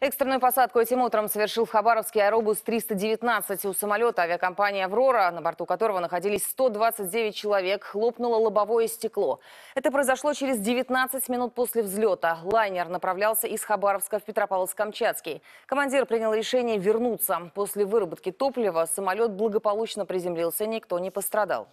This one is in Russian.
Экстренную посадку этим утром совершил в Хабаровске аэробус 319 у самолета авиакомпании «Аврора», на борту которого находились 129 человек, хлопнуло лобовое стекло. Это произошло через 19 минут после взлета. Лайнер направлялся из Хабаровска в Петропавловск-Камчатский. Командир принял решение вернуться. После выработки топлива самолет благополучно приземлился, никто не пострадал.